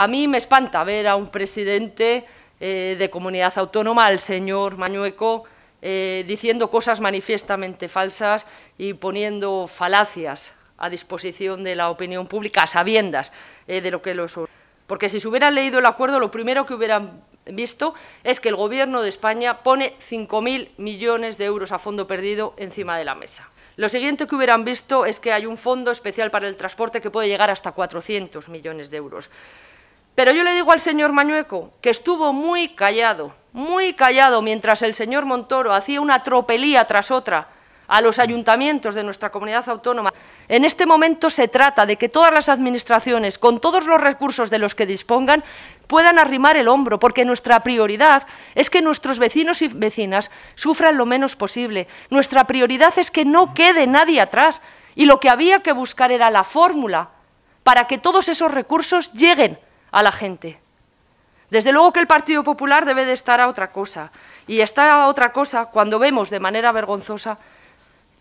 A mí me espanta ver a un presidente eh, de comunidad autónoma, al señor Mañueco, eh, diciendo cosas manifiestamente falsas y poniendo falacias a disposición de la opinión pública, a sabiendas eh, de lo que los... Porque si se hubieran leído el acuerdo, lo primero que hubieran visto es que el Gobierno de España pone 5.000 millones de euros a fondo perdido encima de la mesa. Lo siguiente que hubieran visto es que hay un fondo especial para el transporte que puede llegar hasta 400 millones de euros. Pero yo le digo al señor Mañueco que estuvo muy callado, muy callado mientras el señor Montoro hacía una tropelía tras otra a los ayuntamientos de nuestra comunidad autónoma. En este momento se trata de que todas las administraciones, con todos los recursos de los que dispongan, puedan arrimar el hombro, porque nuestra prioridad es que nuestros vecinos y vecinas sufran lo menos posible. Nuestra prioridad es que no quede nadie atrás y lo que había que buscar era la fórmula para que todos esos recursos lleguen a la gente. Desde luego que el Partido Popular debe de estar a otra cosa, y está a otra cosa cuando vemos de manera vergonzosa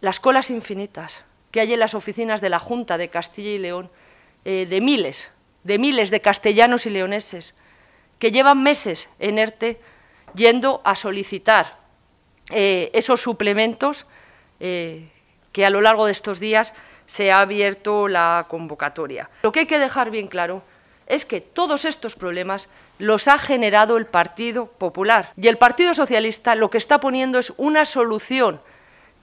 las colas infinitas que hay en las oficinas de la Junta de Castilla y León, eh, de miles, de miles de castellanos y leoneses que llevan meses en ERTE yendo a solicitar eh, esos suplementos eh, que a lo largo de estos días se ha abierto la convocatoria. Lo que hay que dejar bien claro es que todos estos problemas los ha generado el Partido Popular. Y el Partido Socialista lo que está poniendo es una solución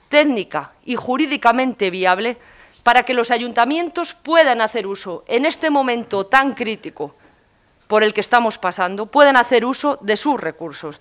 técnica y jurídicamente viable para que los ayuntamientos puedan hacer uso, en este momento tan crítico por el que estamos pasando, puedan hacer uso de sus recursos.